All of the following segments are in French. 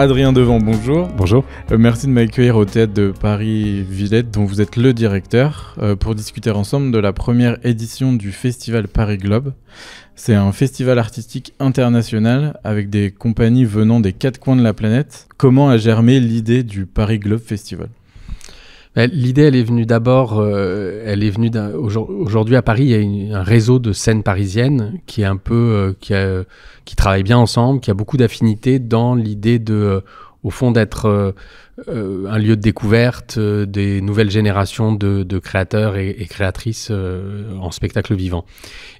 Adrien Devant, bonjour. Bonjour. Euh, merci de m'accueillir au théâtre de Paris-Villette, dont vous êtes le directeur, euh, pour discuter ensemble de la première édition du festival Paris Globe. C'est un festival artistique international avec des compagnies venant des quatre coins de la planète. Comment a germé l'idée du Paris Globe Festival bah, l'idée, elle est venue d'abord, euh, elle est venue aujourd'hui à Paris, il y a un réseau de scènes parisiennes qui est un peu, euh, qui, travaille bien ensemble, qui a beaucoup d'affinités dans l'idée de, euh, au fond, d'être un lieu de découverte des nouvelles générations de, créateurs et créatrices en spectacle vivant.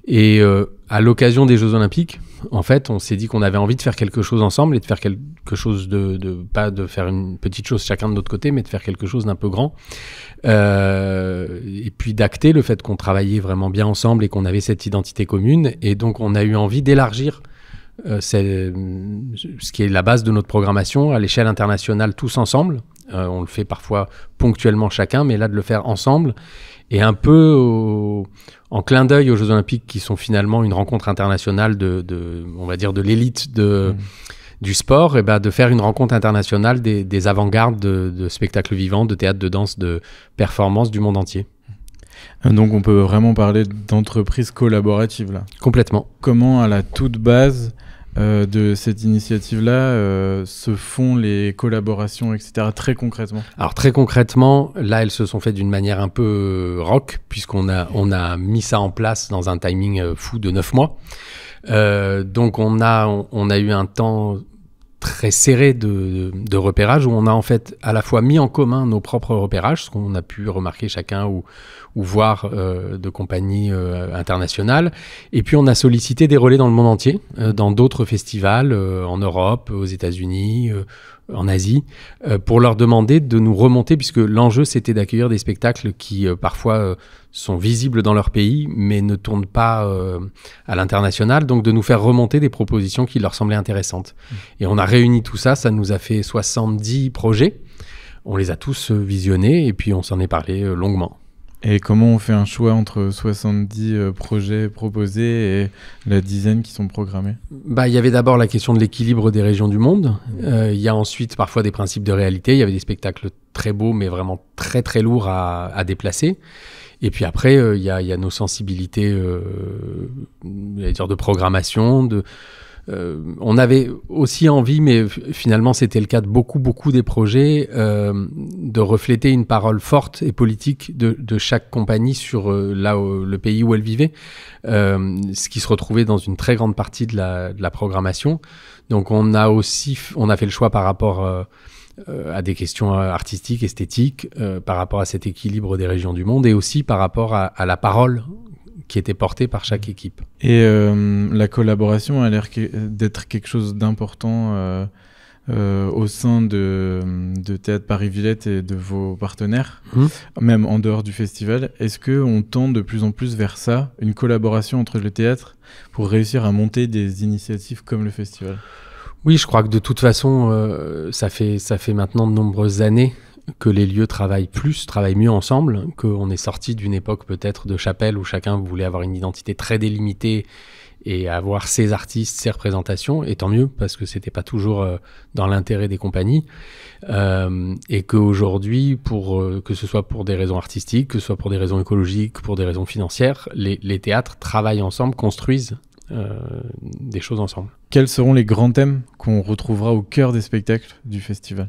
Et à l'occasion des Jeux Olympiques, en fait, on s'est dit qu'on avait envie de faire quelque chose ensemble et de faire quelque chose de, pas de faire une petite chose chacun de notre côté, mais de faire quelque chose d'un peu grand. Euh, et puis d'acter le fait qu'on travaillait vraiment bien ensemble et qu'on avait cette identité commune. Et donc, on a eu envie d'élargir euh, ce qui est la base de notre programmation à l'échelle internationale tous ensemble. Euh, on le fait parfois ponctuellement chacun, mais là de le faire ensemble et un peu en clin d'œil aux Jeux Olympiques qui sont finalement une rencontre internationale de, on va dire, de l'élite mm. du sport, et ben, de faire une rencontre internationale des, avant-gardes de, spectacles vivants, de théâtre, de danse, de performance du monde entier. Euh, donc on peut vraiment parler d'entreprise collaborative là. Complètement. Comment à la toute base euh, de cette initiative-là euh, se font les collaborations, etc., très concrètement Alors très concrètement, là, elles se sont faites d'une manière un peu euh, rock, puisqu'on a, on a mis ça en place dans un timing fou de neuf mois. Euh, donc on a, on, a eu un temps très serré de, repérage où on a en fait à la fois mis en commun nos propres repérages, ce qu'on a pu remarquer chacun ou, ou voir euh, de compagnies euh, internationales, et puis on a sollicité des relais dans le monde entier, euh, dans d'autres festivals en Europe, aux États-Unis, en Asie, euh, pour leur demander de nous remonter, puisque l'enjeu c'était d'accueillir des spectacles qui euh, parfois euh, sont visibles dans leur pays, mais ne tournent pas à l'international, donc de nous faire remonter des propositions qui leur semblaient intéressantes. Mmh. Et on a réuni tout ça, ça nous a fait 70 projets. On les a tous visionnés et puis on s'en est parlé longuement. Et comment on fait un choix entre 70 euh, projets proposés et la dizaine qui sont programmés Bah, il y avait d'abord la question de l'équilibre des régions du monde. Euh, il y a ensuite parfois des principes de réalité. Il y avait des spectacles très beaux, mais vraiment très très lourds à, à déplacer. Et puis après, euh, il a y, y, a nos sensibilités, dire de programmation, de euh, on avait aussi envie, mais finalement c'était le cas de beaucoup, beaucoup des projets, euh, de refléter une parole forte et politique de, chaque compagnie sur euh, le pays où elle vivait, ce qui se retrouvait dans une très grande partie de la, programmation. Donc on a aussi on a fait le choix par rapport à des questions artistiques, esthétiques, par rapport à cet équilibre des régions du monde et aussi par rapport à la parole qui était porté par chaque mm. équipe. Et euh, la collaboration a l'air d'être quelque chose d'important euh, euh, au sein de, Théâtre Paris-Villette et de vos partenaires, mm. même en dehors du festival. Est-ce que on tend de plus en plus vers ça, une collaboration entre le théâtre, pour réussir à monter des initiatives comme le festival oui, je crois que de toute façon, ça, fait, ça fait maintenant de nombreuses années que les lieux travaillent plus, travaillent mieux ensemble, qu'on est sorti d'une époque peut-être de chapelle où chacun voulait avoir une identité très délimitée et avoir ses artistes, ses représentations, et tant mieux, parce que ce n'était pas toujours euh, dans l'intérêt des compagnies, euh, et qu'aujourd'hui, euh, que ce soit pour des raisons artistiques, que ce soit pour des raisons écologiques, pour des raisons financières, les, théâtres travaillent ensemble, construisent des choses ensemble. Quels seront les grands thèmes qu'on retrouvera au cœur des spectacles du festival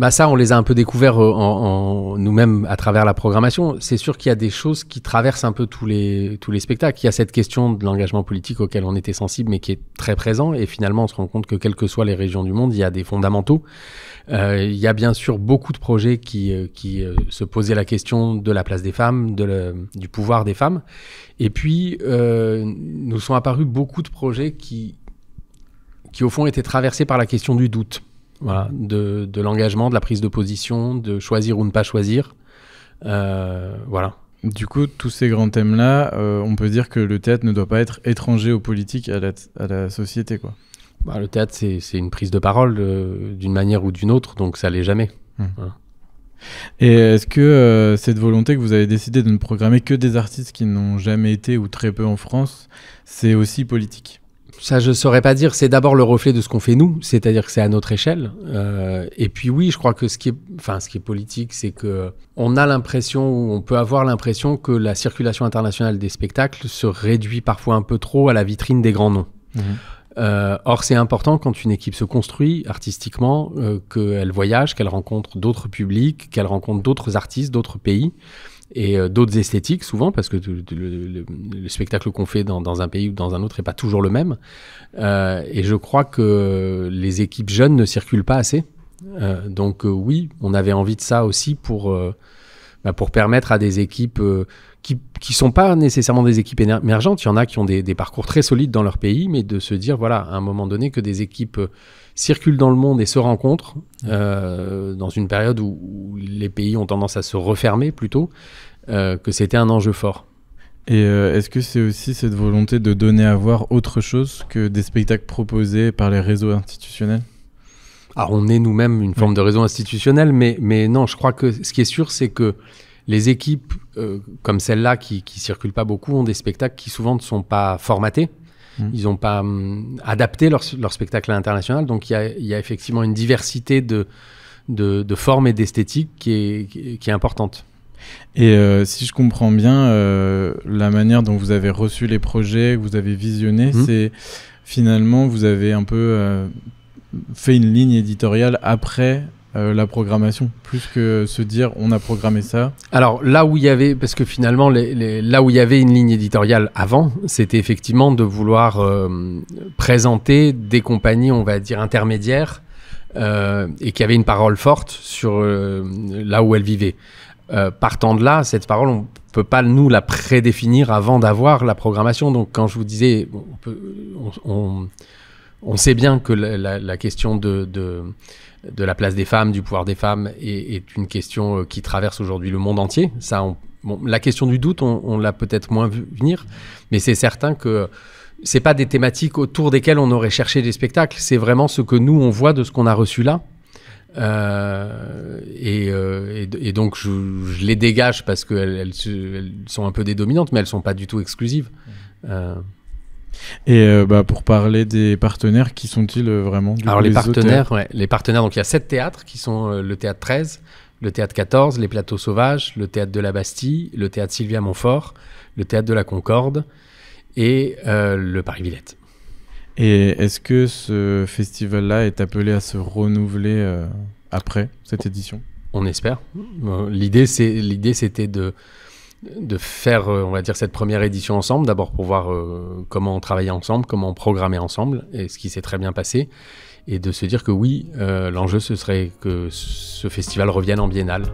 bah, ça, on les a un peu découverts euh, en, nous-mêmes à travers la programmation. C'est sûr qu'il y a des choses qui traversent un peu tous les, tous les spectacles. Il y a cette question de l'engagement politique auquel on était sensible, mais qui est très présent. Et finalement, on se rend compte que quelles que soient les régions du monde, il y a des fondamentaux. Euh, il y a bien sûr beaucoup de projets qui, euh, qui se posaient la question de la place des femmes, de du pouvoir des femmes. Et puis, nous sont apparus beaucoup de projets qui, qui, au fond, étaient traversés par la question du doute voilà, de, de l'engagement, de la prise de position, de choisir ou ne pas choisir. Euh, voilà. Du coup, tous ces grands thèmes-là, euh, on peut dire que le théâtre ne doit pas être étranger aux politiques, à la, à la société, quoi. Bah, le théâtre, c'est une prise de parole euh, d'une manière ou d'une autre, donc ça l'est jamais. Hmm. Et est-ce que cette volonté que vous avez décidé de ne programmer que des artistes qui n'ont jamais été ou très peu en France, c'est aussi politique ça, je ne saurais pas dire. C'est d'abord le reflet de ce qu'on fait nous, c'est-à-dire que c'est à notre échelle. Euh, et puis oui, je crois que ce qui est, enfin, ce qui est politique, c'est que on a l'impression, ou on peut avoir l'impression que la circulation internationale des spectacles se réduit parfois un peu trop à la vitrine des grands noms. Mmh. Euh, or, c'est important quand une équipe se construit artistiquement, euh, qu'elle voyage, qu'elle rencontre d'autres publics, qu'elle rencontre d'autres artistes, d'autres pays et euh, d'autres esthétiques souvent, parce que le, spectacle qu'on fait dans, un pays ou dans un autre n'est pas toujours le même. Euh, et je crois que les équipes jeunes ne circulent pas assez. Euh, donc oui, on avait envie de ça aussi pour, bah, pour permettre à des équipes qui ne sont pas nécessairement des équipes émergentes. Il y en a qui ont des, parcours très solides dans leur pays, mais de se dire, voilà, à un moment donné, que des équipes euh, circulent dans le monde et se rencontrent euh, dans une période où, les pays ont tendance à se refermer plutôt, euh, que c'était un enjeu fort. Et est-ce que c'est aussi cette volonté de donner à voir autre chose que des spectacles proposés par les réseaux institutionnels Alors ah, on est nous-mêmes une forme de réseau institutionnel, mais, mais non, je crois que ce qui est sûr, c'est que les équipes euh, comme celle-là qui, qui circulent pas beaucoup ont des spectacles qui souvent ne sont pas formatés. Mm. Ils n'ont pas mm, adapté leur, spectacle à l'international. Donc il y a, y a, effectivement une diversité de, de, formes et d'esthétiques qui est, qui est importante. Et euh, si je comprends bien, euh, la manière dont vous avez reçu les projets, que vous avez visionné, mm. c'est finalement vous avez un peu fait une ligne éditoriale après euh, la programmation, plus que se dire on a programmé ça. Alors là où il y avait, parce que finalement, les, là où il y avait une ligne éditoriale avant, c'était effectivement de vouloir euh, présenter des compagnies, on va dire, intermédiaires, euh, et qui avaient une parole forte sur là où elles vivaient. partant de là, cette parole, on peut pas nous la prédéfinir avant d'avoir la programmation. Donc quand je vous disais, on, sait bien que la, question de de la place des femmes, du pouvoir des femmes, est, une question euh, qui traverse aujourd'hui le monde entier. Ça, la question du doute, on, l'a peut-être moins vu venir, mais c'est certain que c'est pas des thématiques autour desquelles on aurait cherché des spectacles. C'est vraiment ce que nous on voit de ce qu'on a reçu là. Euh, euh, et, donc je, les dégage parce qu'elles elles, sont un peu dominantes, mais elles sont pas du tout exclusives. Euh, et euh, bah, pour parler des partenaires, qui sont-ils euh, vraiment Alors les, partenaires, les partenaires, donc il y a sept théâtres qui sont euh, le théâtre 13, le théâtre 14, les plateaux sauvages, le théâtre de la Bastille, le théâtre Sylvia Montfort, le théâtre de la Concorde et le Paris Villette. Et est-ce que ce festival-là est appelé à se renouveler après cette édition On espère. L'idée, c'était de de faire, euh, on va dire, cette première édition ensemble, d'abord pour voir euh, comment on travaillait ensemble, comment on programmait ensemble, et ce qui s'est très bien passé, et de se dire que oui, euh, l'enjeu, ce serait que ce festival revienne en biennale.